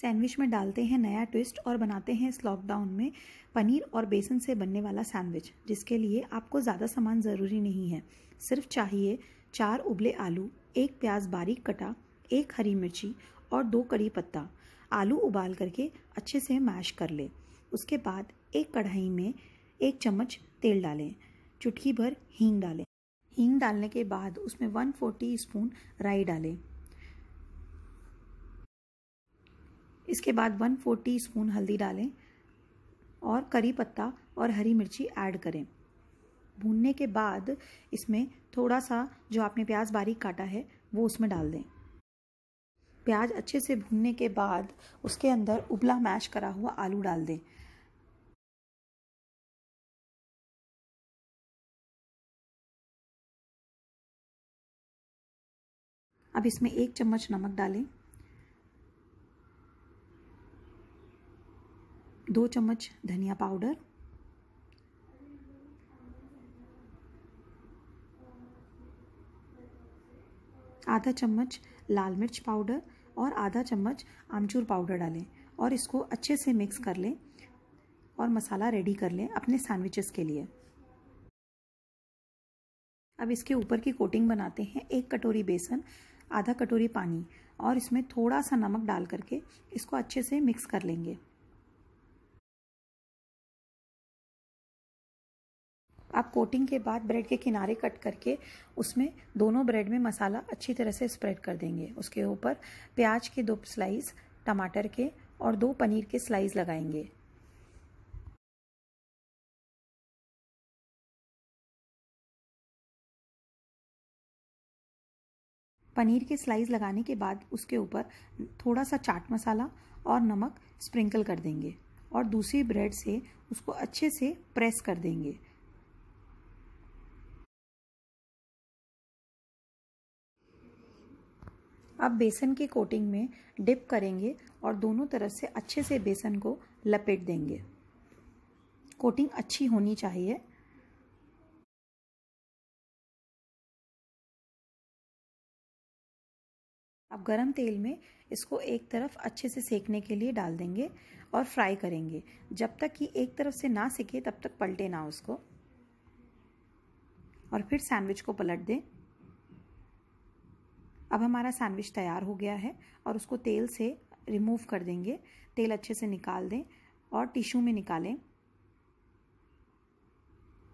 sandwich में डालते हैं नया ट्विस्ट और बनाते हैं इस लॉकडाउन में पनीर और बेसन से बनने वाला सैंडविच जिसके लिए आपको ज़्यादा सामान ज़रूरी नहीं है सिर्फ चाहिए चार उबले आलू एक प्याज बारीक कटा एक हरी मिर्ची और दो कड़ी पत्ता आलू उबाल करके अच्छे से मैश कर लें उसके बाद एक कढ़ाई में एक चम्मच तेल डालें चुटकी भर हींग डालें हींग डालने के बाद उसमें वन फोर्टी स्पून राई डालें इसके बाद वन फोर टी स्पून हल्दी डालें और करी पत्ता और हरी मिर्ची ऐड करें भूनने के बाद इसमें थोड़ा सा जो आपने प्याज बारीक काटा है वो उसमें डाल दें प्याज अच्छे से भूनने के बाद उसके अंदर उबला मैश करा हुआ आलू डाल दें अब इसमें एक चम्मच नमक डालें दो चम्मच धनिया पाउडर आधा चम्मच लाल मिर्च पाउडर और आधा चम्मच आमचूर पाउडर डालें और इसको अच्छे से मिक्स कर लें और मसाला रेडी कर लें अपने सैंडविचेस के लिए अब इसके ऊपर की कोटिंग बनाते हैं एक कटोरी बेसन आधा कटोरी पानी और इसमें थोड़ा सा नमक डाल करके इसको अच्छे से मिक्स कर लेंगे आप कोटिंग के बाद ब्रेड के किनारे कट करके उसमें दोनों ब्रेड में मसाला अच्छी तरह से स्प्रेड कर देंगे उसके ऊपर प्याज के दो स्लाइस टमाटर के और दो पनीर के स्लाइस लगाएंगे पनीर के स्लाइस लगाने के बाद उसके ऊपर थोड़ा सा चाट मसाला और नमक स्प्रिंकल कर देंगे और दूसरी ब्रेड से उसको अच्छे से प्रेस कर देंगे अब बेसन की कोटिंग में डिप करेंगे और दोनों तरफ से अच्छे से बेसन को लपेट देंगे कोटिंग अच्छी होनी चाहिए अब गरम तेल में इसको एक तरफ अच्छे से सेकने के लिए डाल देंगे और फ्राई करेंगे जब तक कि एक तरफ से ना सिके तब तक पलटे ना उसको और फिर सैंडविच को पलट दें अब हमारा सैंडविच तैयार हो गया है और उसको तेल से रिमूव कर देंगे तेल अच्छे से निकाल दें और टिश्यू में निकालें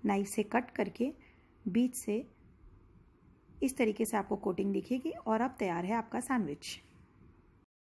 नाइफ से कट करके बीच से इस तरीके से आपको कोटिंग दिखेगी और अब तैयार है आपका सैंडविच